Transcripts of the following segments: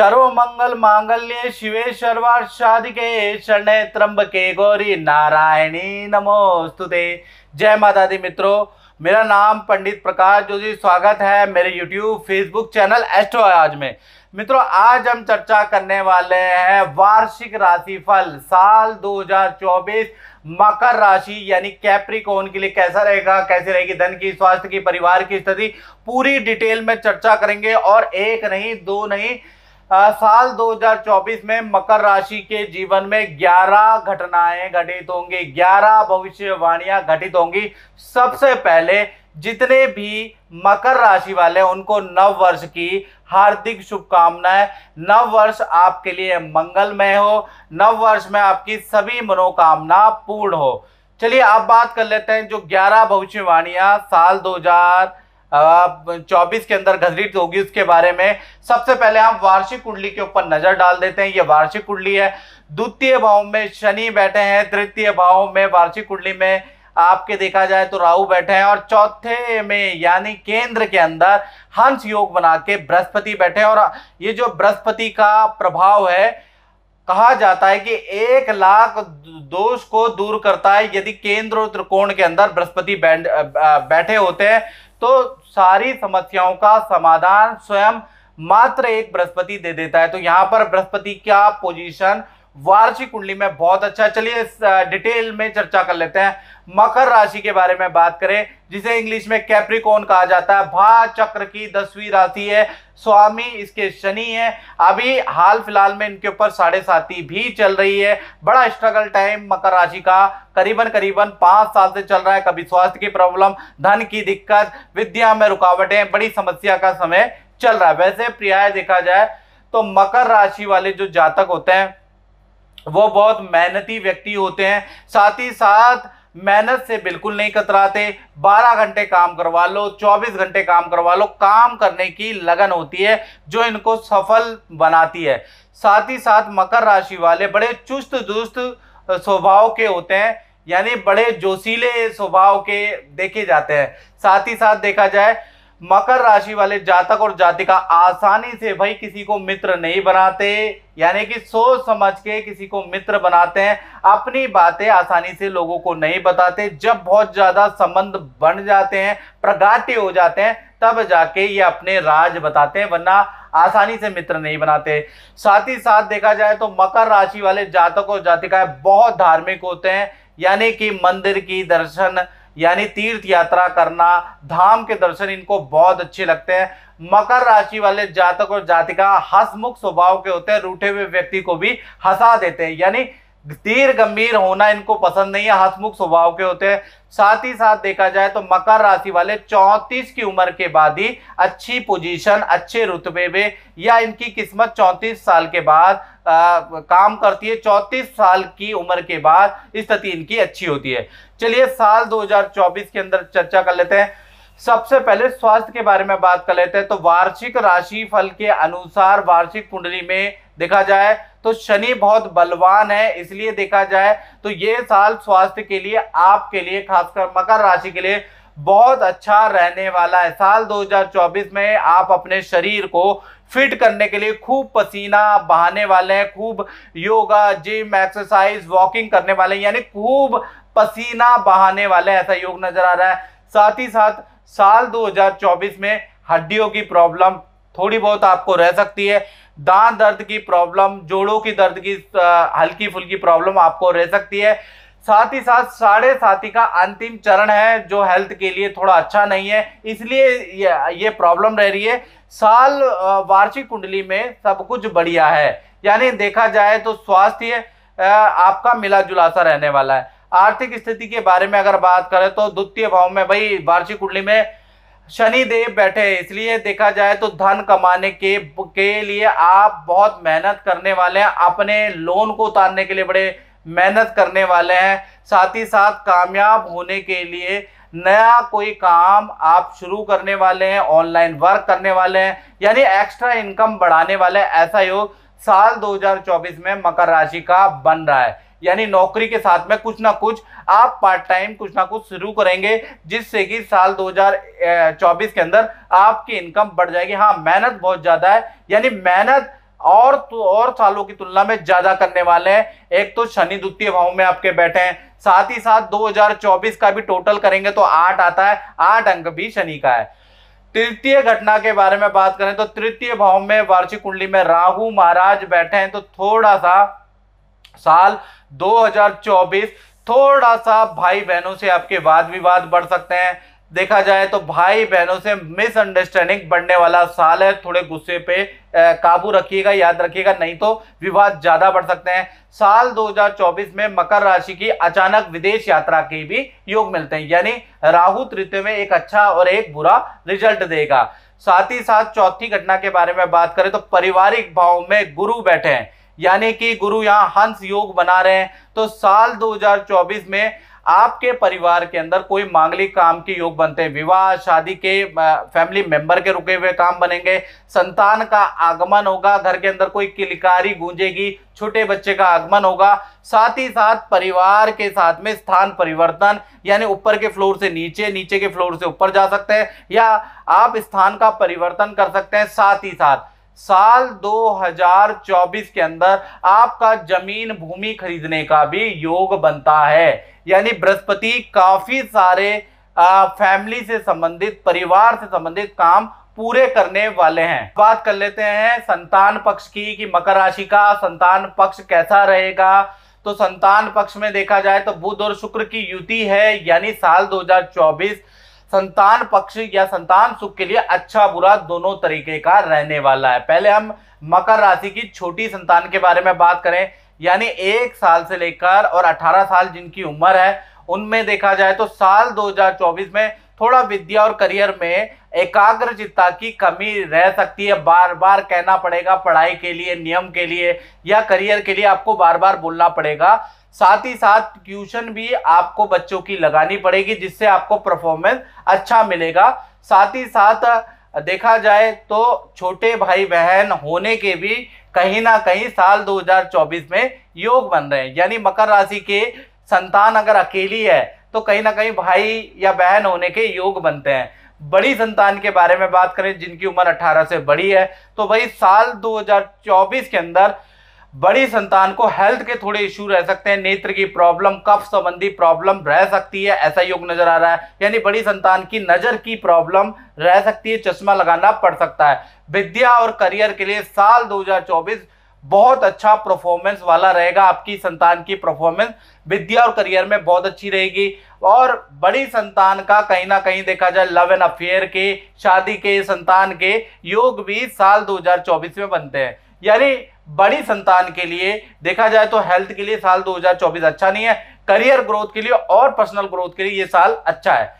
सर्व मंगल मांगल्य शिवे सर्वाशादिके शरणे त्र्यंबके गौरी नारायणी नमोस्तुते जय माता दी मित्रों मेरा नाम पंडित प्रकाश जोशी स्वागत है मेरे यूट्यूब फेसबुक चैनल एस्ट्रो आज में मित्रों आज हम चर्चा करने वाले हैं वार्षिक राशिफल साल 2024 मकर राशि यानी कैप्रिकोन के लिए कैसा रहेगा कैसे रहेगी धन की स्वास्थ्य की परिवार की स्थिति पूरी डिटेल में चर्चा करेंगे और एक नहीं दो नहीं आ, साल 2024 में मकर राशि के जीवन में 11 घटनाएं घटित होंगी 11 भविष्यवाणियां घटित होंगी सबसे पहले जितने भी मकर राशि वाले उनको नव वर्ष की हार्दिक शुभकामनाएं नव वर्ष आपके लिए मंगलमय हो नव वर्ष में आपकी सभी मनोकामना पूर्ण हो चलिए आप बात कर लेते हैं जो 11 भविष्यवाणियां साल चौबीस के अंदर घसरी होगी उसके बारे में सबसे पहले हम वार्षिक कुंडली के ऊपर नजर डाल देते हैं ये वार्षिक कुंडली है द्वितीय भाव में शनि बैठे हैं तृतीय भाव में वार्षिक कुंडली में आपके देखा जाए तो राहु बैठे हैं और चौथे में यानी केंद्र के अंदर हंस योग बना के बृहस्पति बैठे हैं और ये जो बृहस्पति का प्रभाव है कहा जाता है कि एक लाख दोष को दूर करता है यदि केंद्र और त्रिकोण के अंदर बृहस्पति बैठे होते हैं तो सारी समस्याओं का समाधान स्वयं मात्र एक बृहस्पति दे देता है तो यहां पर बृहस्पति क्या पोजीशन वार्षिक कुंडली में बहुत अच्छा चलिए इस डिटेल में चर्चा कर लेते हैं मकर राशि के बारे में बात करें जिसे इंग्लिश में कैप्रिकोन कहा जाता है भा चक्र की दसवीं राशि है स्वामी इसके शनि है अभी हाल फिलहाल में इनके ऊपर साढ़े साथी भी चल रही है बड़ा स्ट्रगल टाइम मकर राशि का करीबन करीबन पांच साल से चल रहा है कभी स्वास्थ्य की प्रॉब्लम धन की दिक्कत विद्या में रुकावटें बड़ी समस्या का समय चल रहा है वैसे प्रयाय देखा जाए तो मकर राशि वाले जो जातक होते हैं वो बहुत मेहनती व्यक्ति होते हैं साथ ही साथ मेहनत से बिल्कुल नहीं कतराते 12 घंटे काम करवा लो 24 घंटे काम करवा लो काम करने की लगन होती है जो इनको सफल बनाती है साथ ही साथ मकर राशि वाले बड़े चुस्त दुस्त स्वभाव के होते हैं यानी बड़े जोशीले स्वभाव के देखे जाते हैं साथ ही साथ देखा जाए मकर राशि वाले जातक और जातिका आसानी से भाई किसी को मित्र नहीं बनाते यानी कि सोच समझ के किसी को मित्र बनाते हैं अपनी बातें आसानी से लोगों को नहीं बताते जब बहुत ज़्यादा संबंध बन जाते हैं प्रगाटी हो जाते हैं तब जाके ये अपने राज बताते हैं वरना आसानी से मित्र नहीं बनाते साथ ही साथ देखा जाए तो मकर राशि वाले जातक और जातिकाएं बहुत धार्मिक होते हैं यानी कि मंदिर की दर्शन यानी तीर्थ यात्रा करना धाम के दर्शन इनको बहुत अच्छे लगते हैं मकर राशि वाले जातक और जातिका हसमुख स्वभाव के होते हैं रूठे हुए व्यक्ति को भी हंसा देते हैं यानी तीर गंभीर होना इनको पसंद नहीं है हसमुख स्वभाव के होते हैं साथ ही साथ देखा जाए तो मकर राशि वाले 34 की उम्र के बाद ही अच्छी पोजीशन अच्छे रुतबे में या इनकी किस्मत 34 साल के बाद आ, काम करती है 34 साल की उम्र के बाद स्थिति इनकी अच्छी होती है चलिए साल 2024 के अंदर चर्चा कर लेते हैं सबसे पहले स्वास्थ्य के बारे में बात कर लेते हैं तो वार्षिक राशि फल के अनुसार वार्षिक कुंडली में देखा जाए तो शनि बहुत बलवान है इसलिए देखा जाए तो ये साल स्वास्थ्य के लिए आपके लिए खासकर मकर राशि के लिए बहुत अच्छा रहने वाला है साल 2024 में आप अपने शरीर को फिट करने के लिए खूब पसीना बहाने वाले हैं खूब योगा जिम एक्सरसाइज वॉकिंग करने वाले हैं यानी खूब पसीना बहाने वाले ऐसा योग नजर आ रहा है साथ ही साथ साल 2024 में हड्डियों की प्रॉब्लम थोड़ी बहुत आपको रह सकती है दांत दर्द की प्रॉब्लम जोड़ों की दर्द की हल्की फुल्की प्रॉब्लम आपको रह सकती है साथ ही साथ साढ़े साथी का अंतिम चरण है जो हेल्थ के लिए थोड़ा अच्छा नहीं है इसलिए ये ये प्रॉब्लम रह रही है साल वार्षिक कुंडली में सब कुछ बढ़िया है यानी देखा जाए तो स्वास्थ्य आपका मिला जुला सा रहने वाला है आर्थिक स्थिति के बारे में अगर बात करें तो द्वितीय भाव में भाई वार्षिक कुंडली में शनि देव बैठे हैं इसलिए देखा जाए तो धन कमाने के के लिए आप बहुत मेहनत करने वाले हैं अपने लोन को उतारने के लिए बड़े मेहनत करने वाले हैं साथ ही साथ कामयाब होने के लिए नया कोई काम आप शुरू करने वाले हैं ऑनलाइन वर्क करने वाले हैं यानी एक्स्ट्रा इनकम बढ़ाने वाले हैं ऐसा योग साल 2024 में मकर राशि का बन रहा है यानी नौकरी के साथ में कुछ ना कुछ आप पार्ट टाइम कुछ ना कुछ शुरू करेंगे जिससे कि साल 2024 के अंदर आपकी इनकम बढ़ जाएगी हाँ मेहनत बहुत ज़्यादा है यानी मेहनत और तो और सालों की तुलना में ज़्यादा करने वाले हैं एक तो शनि द्वितीय भाव में आपके बैठे हैं साथ ही साथ 2024 का भी टोटल करेंगे तो आठ आता है आठ अंक भी शनि का है तृतीय घटना के बारे में बात करें तो तृतीय भाव में वार्षिक कुंडली में राहु महाराज बैठे हैं तो थोड़ा सा साल 2024 थोड़ा सा भाई बहनों से आपके वाद विवाद बढ़ सकते हैं देखा जाए तो भाई बहनों से मिसअंडरस्टैंडिंग बढ़ने वाला साल है थोड़े गुस्से पे काबू रखिएगा याद रखिएगा नहीं तो विवाद ज़्यादा बढ़ सकते हैं साल 2024 में मकर राशि की अचानक विदेश यात्रा के भी योग मिलते हैं यानी राहु तृतीय में एक अच्छा और एक बुरा रिजल्ट देगा साथ ही साथ चौथी घटना के बारे में बात करें तो पारिवारिक भाव में गुरु बैठे हैं यानी कि गुरु यहाँ हंस योग बना रहे हैं तो साल 2024 में आपके परिवार के अंदर कोई मांगलिक काम के योग बनते हैं विवाह शादी के फैमिली मेंबर के रुके हुए काम बनेंगे संतान का आगमन होगा घर के अंदर कोई किलकारी गूंजेगी छोटे बच्चे का आगमन होगा साथ ही साथ परिवार के साथ में स्थान परिवर्तन यानी ऊपर के फ्लोर से नीचे नीचे के फ्लोर से ऊपर जा सकते हैं या आप स्थान का परिवर्तन कर सकते हैं साथ ही साथ साल 2024 के अंदर आपका जमीन भूमि खरीदने का भी योग बनता है यानी बृहस्पति काफी सारे आ, फैमिली से संबंधित परिवार से संबंधित काम पूरे करने वाले हैं बात कर लेते हैं संतान पक्ष की कि मकर राशि का संतान पक्ष कैसा रहेगा तो संतान पक्ष में देखा जाए तो बुध और शुक्र की युति है यानी साल 2024 संतान पक्ष या संतान सुख के लिए अच्छा बुरा दोनों तरीके का रहने वाला है पहले हम मकर राशि की छोटी संतान के बारे में बात करें यानी एक साल से लेकर और 18 साल जिनकी उम्र है उनमें देखा जाए तो साल 2024 में थोड़ा विद्या और करियर में एकाग्रचितता की कमी रह सकती है बार बार कहना पड़ेगा पढ़ाई के लिए नियम के लिए या करियर के लिए आपको बार बार बोलना पड़ेगा साथ ही साथ ट्यूशन भी आपको बच्चों की लगानी पड़ेगी जिससे आपको परफॉर्मेंस अच्छा मिलेगा साथ ही साथ देखा जाए तो छोटे भाई बहन होने के भी कहीं ना कहीं साल 2024 में योग बन रहे हैं यानी मकर राशि के संतान अगर अकेली है तो कहीं ना कहीं भाई या बहन होने के योग बनते हैं बड़ी संतान के बारे में बात करें जिनकी उम्र 18 से बड़ी है तो भाई साल 2024 के अंदर बड़ी संतान को हेल्थ के थोड़े इश्यू रह सकते हैं नेत्र की प्रॉब्लम कफ संबंधी प्रॉब्लम रह सकती है ऐसा योग नजर आ रहा है यानी बड़ी संतान की नजर की प्रॉब्लम रह सकती है चश्मा लगाना पड़ सकता है विद्या और करियर के लिए साल 2024 बहुत अच्छा परफॉर्मेंस वाला रहेगा आपकी संतान की परफॉर्मेंस विद्या और करियर में बहुत अच्छी रहेगी और बड़ी संतान का कहीं ना कहीं देखा जाए लव एंड अफेयर के शादी के संतान के योग भी साल 2024 में बनते हैं यानी बड़ी संतान के लिए देखा जाए तो हेल्थ के लिए साल 2024 अच्छा नहीं है करियर ग्रोथ के लिए और पर्सनल ग्रोथ के लिए ये साल अच्छा है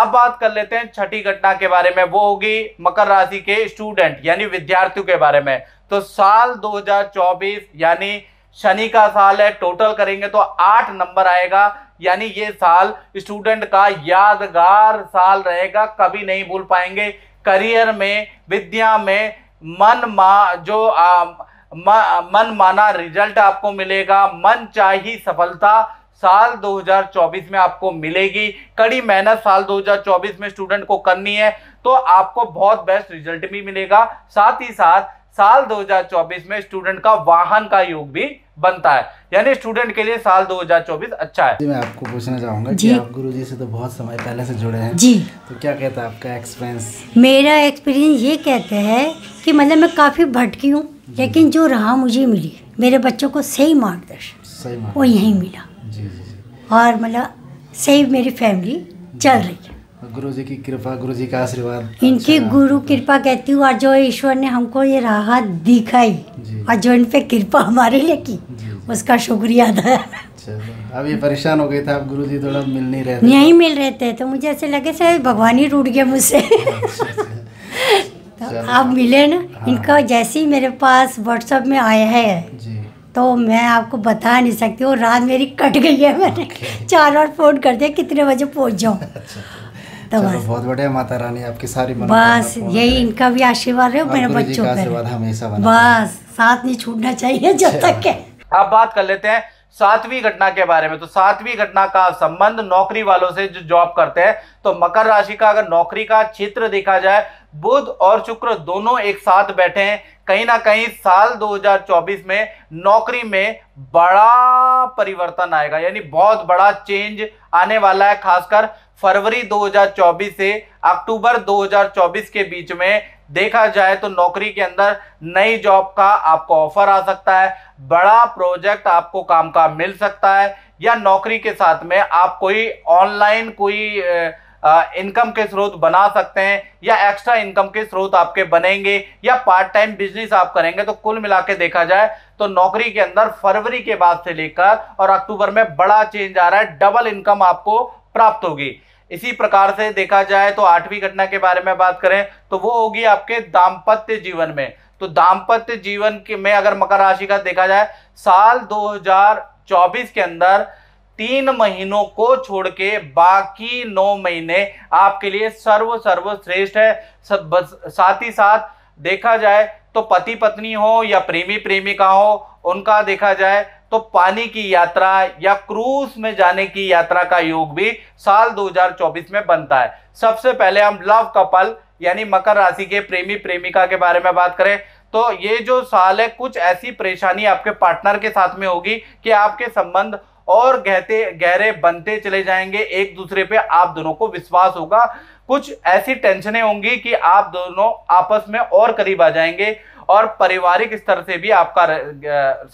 अब बात कर लेते हैं छठी घटना के बारे में वो होगी मकर राशि के स्टूडेंट यानी विद्यार्थियों के बारे में तो साल 2024 यानी शनि का साल है टोटल करेंगे तो आठ नंबर आएगा यानी ये साल स्टूडेंट का यादगार साल रहेगा कभी नहीं भूल पाएंगे करियर में विद्या में मन मा जो आ, म, मन माना रिजल्ट आपको मिलेगा मन चाही सफलता साल 2024 में आपको मिलेगी कड़ी मेहनत साल 2024 में स्टूडेंट को करनी है तो आपको बहुत बेस्ट रिजल्ट भी मिलेगा साथ ही साथ साल 2024 में स्टूडेंट का वाहन का योग भी बनता है यानी स्टूडेंट के लिए साल 2024 अच्छा है मैं आपको पूछना चाहूंगा कि आप गुरुजी से तो बहुत समय पहले से जुड़े हैं जी तो क्या कहता है आपका एक्सपीरियंस मेरा एक्सपीरियंस ये कहता है कि मतलब मैं काफ़ी भटकी हूँ लेकिन जो राह मुझे मिली मेरे बच्चों को सही मार्गदर्शन वो यही मिला जी जी और मतलब सही मेरी फैमिली चल रही है गुरु जी की कृपा गुरु जी का आशीर्वाद इनकी अच्छा। गुरु कृपा कहती हूँ और जो ईश्वर ने हमको ये राहत दिखाई और जो इन पे कृपा हमारे लिए की उसका शुक्रिया अदा अब ये परेशान हो गए थे आप गुरु जी थोड़ा मिल नहीं रहे नहीं तो- मिल रहे थे तो मुझे ऐसे लगे सर भगवान ही रूट गया मुझसे अच्छा, अच्छा। तो आप मिले ना हाँ। इनका जैसे ही मेरे पास व्हाट्सअप में आया है तो मैं आपको बता नहीं सकती वो रात मेरी कट गई है मैंने चार बार फ़ोन कर दिया कितने बजे पहुंच जाऊँ चलो बहुत बढ़िया माता रानी आपकी सारी बस यही इनका भी आशीर्वाद है मेरे बच्चों का आशीर्वाद हमेशा बस साथ नहीं छूटना चाहिए जब अच्छा। तक के अब बात कर लेते हैं सातवीं घटना के बारे में तो सातवीं घटना का संबंध नौकरी वालों से जो जॉब करते हैं तो मकर राशि का अगर नौकरी का चित्र देखा जाए बुध और शुक्र दोनों एक साथ बैठे हैं कहीं ना कहीं साल 2024 में नौकरी में बड़ा परिवर्तन आएगा यानी बहुत बड़ा चेंज आने वाला है खासकर फरवरी 2024 से अक्टूबर 2024 के बीच में देखा जाए तो नौकरी के अंदर नई जॉब का आपको ऑफर आ सकता है बड़ा प्रोजेक्ट आपको काम का मिल सकता है या नौकरी के साथ में आप कोई ऑनलाइन कोई ए, इनकम के स्रोत बना सकते हैं या एक्स्ट्रा इनकम के स्रोत आपके बनेंगे या पार्ट टाइम बिजनेस आप करेंगे तो कुल मिला देखा जाए तो नौकरी के अंदर फरवरी के बाद से लेकर और अक्टूबर में बड़ा चेंज आ रहा है डबल इनकम आपको प्राप्त होगी इसी प्रकार से देखा जाए तो आठवीं घटना के बारे में बात करें तो वो होगी आपके दाम्पत्य जीवन में तो दाम्पत्य जीवन के में अगर मकर राशि का देखा जाए साल 2024 के अंदर तीन महीनों को छोड़ के बाकी नौ महीने आपके लिए सर्व सर्वश्रेष्ठ है साथ ही साथ देखा जाए तो पति पत्नी हो या प्रेमी प्रेमिका हो उनका देखा जाए तो पानी की यात्रा या क्रूज में जाने की यात्रा का योग भी साल 2024 में बनता है सबसे पहले हम लव कपल यानी मकर राशि के प्रेमी प्रेमिका के बारे में बात करें तो ये जो साल है कुछ ऐसी परेशानी आपके पार्टनर के साथ में होगी कि आपके संबंध और गहते गहरे बनते चले जाएंगे एक दूसरे पे आप दोनों को विश्वास होगा कुछ ऐसी टेंशनें होंगी कि आप दोनों आपस में और करीब आ जाएंगे और पारिवारिक स्तर से भी आपका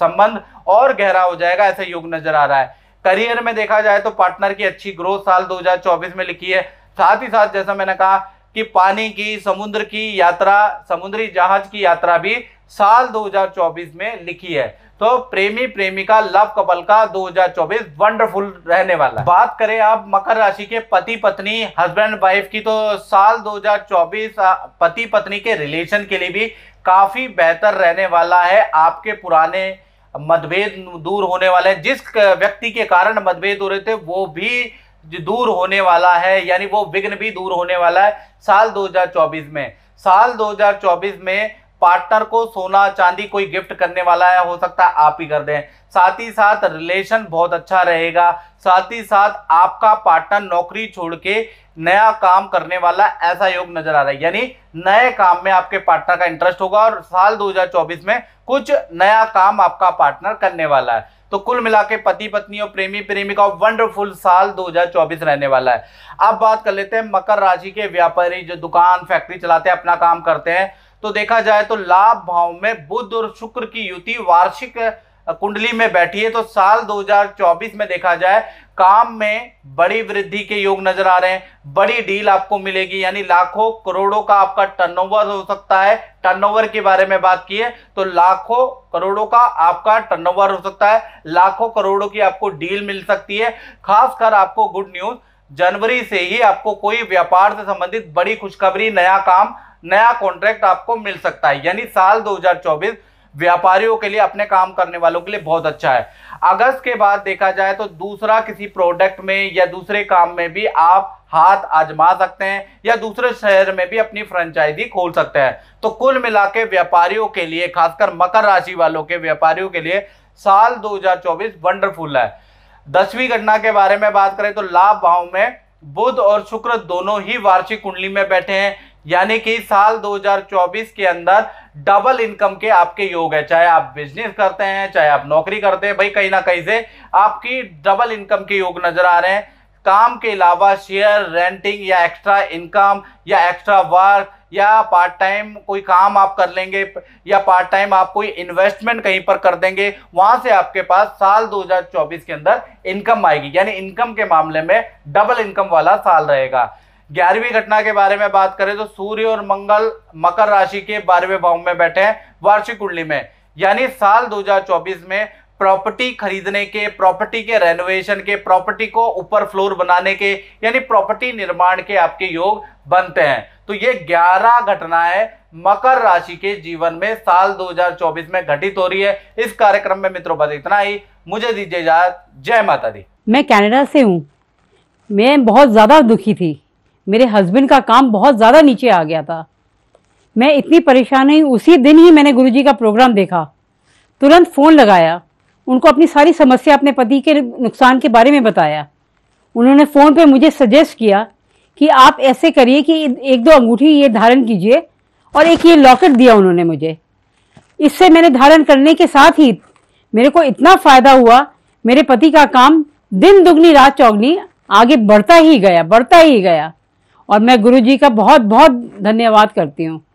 संबंध और गहरा हो जाएगा ऐसा योग नजर आ रहा है करियर में देखा जाए तो पार्टनर की अच्छी ग्रोथ साल 2024 में लिखी है साथ ही साथ जैसा मैंने कहा कि पानी की समुद्र की यात्रा समुद्री जहाज की यात्रा भी साल 2024 में लिखी है तो प्रेमी प्रेमिका लव कपल का 2024 वंडरफुल रहने वाला है बात करें आप मकर राशि के पति पत्नी हस्बैंड वाइफ की तो साल 2024 पति पत्नी के रिलेशन के लिए भी काफ़ी बेहतर रहने वाला है आपके पुराने मतभेद दूर होने वाले हैं जिस व्यक्ति के कारण मतभेद हो रहे थे वो भी दूर होने वाला है यानी वो विघ्न भी दूर होने वाला है साल 2024 में साल 2024 में पार्टनर को सोना चांदी कोई गिफ्ट करने वाला है हो सकता है आप ही कर दें साथ ही साथ रिलेशन बहुत अच्छा रहेगा साथ ही साथ आपका पार्टनर नौकरी छोड़ के नया काम करने वाला ऐसा योग नजर आ रहा है यानी नए काम में आपके पार्टनर का इंटरेस्ट होगा और साल 2024 में कुछ नया काम आपका पार्टनर करने वाला है तो कुल मिला के पति पत्नी और प्रेमी प्रेमिका वंडरफुल साल 2024 रहने वाला है अब बात कर लेते हैं मकर राशि के व्यापारी जो दुकान फैक्ट्री चलाते हैं अपना काम करते हैं तो देखा जाए तो लाभ भाव में बुद्ध और शुक्र की युति वार्षिक कुंडली में बैठी है तो साल 2024 में देखा जाए काम में बड़ी वृद्धि के योग नजर आ रहे हैं बड़ी डील आपको मिलेगी यानी लाखों करोड़ों का आपका टर्नओवर हो सकता है टर्नओवर के बारे में बात की है तो लाखों करोड़ों का आपका टर्नओवर हो सकता है लाखों करोड़ों की आपको डील मिल सकती है खासकर आपको गुड न्यूज जनवरी से ही आपको कोई व्यापार से संबंधित बड़ी खुशखबरी नया काम नया कॉन्ट्रैक्ट आपको मिल सकता है यानी साल 2024 व्यापारियों के लिए अपने काम करने वालों के लिए बहुत अच्छा है अगस्त के बाद देखा जाए तो दूसरा किसी प्रोडक्ट में या दूसरे काम में भी आप हाथ आजमा सकते हैं या दूसरे शहर में भी अपनी फ्रेंचाइजी खोल सकते हैं तो कुल मिला के व्यापारियों के लिए खासकर मकर राशि वालों के व्यापारियों के लिए साल 2024 वंडरफुल है दसवीं घटना के बारे में बात करें तो लाभ भाव में बुध और शुक्र दोनों ही वार्षिक कुंडली में बैठे हैं यानी कि साल 2024 के अंदर डबल इनकम के आपके योग है चाहे आप बिजनेस करते हैं चाहे आप नौकरी करते हैं भाई कहीं ना कहीं से आपकी डबल इनकम के योग नजर आ रहे हैं काम के अलावा शेयर रेंटिंग या एक्स्ट्रा इनकम या एक्स्ट्रा वर्क या पार्ट टाइम कोई काम आप कर लेंगे या पार्ट टाइम आप कोई इन्वेस्टमेंट कहीं पर कर देंगे वहां से आपके पास साल 2024 के अंदर इनकम आएगी यानी इनकम के मामले में डबल इनकम वाला साल रहेगा ग्यारहवीं घटना के बारे में बात करें तो सूर्य और मंगल मकर राशि के बारहवें भाव में बैठे हैं वार्षिक कुंडली में यानी साल 2024 में प्रॉपर्टी खरीदने के प्रॉपर्टी के रेनोवेशन के प्रॉपर्टी को ऊपर फ्लोर बनाने के यानी प्रॉपर्टी निर्माण के आपके योग बनते हैं तो ये 11 घटनाएं मकर राशि के जीवन में साल 2024 में घटित हो रही है इस कार्यक्रम में मित्रों बस इतना ही मुझे दीजिए इजाजत जय माता दी मैं कैनेडा से हूँ मैं बहुत ज़्यादा दुखी थी मेरे हस्बैंड का काम बहुत ज़्यादा नीचे आ गया था मैं इतनी परेशान हुई उसी दिन ही मैंने गुरुजी का प्रोग्राम देखा तुरंत फ़ोन लगाया उनको अपनी सारी समस्या अपने पति के नुकसान के बारे में बताया उन्होंने फ़ोन पे मुझे सजेस्ट किया कि आप ऐसे करिए कि एक दो अंगूठी ये धारण कीजिए और एक ये लॉकेट दिया उन्होंने मुझे इससे मैंने धारण करने के साथ ही मेरे को इतना फ़ायदा हुआ मेरे पति का काम दिन दुगनी रात चौगनी आगे बढ़ता ही गया बढ़ता ही गया और मैं गुरु जी का बहुत बहुत धन्यवाद करती हूँ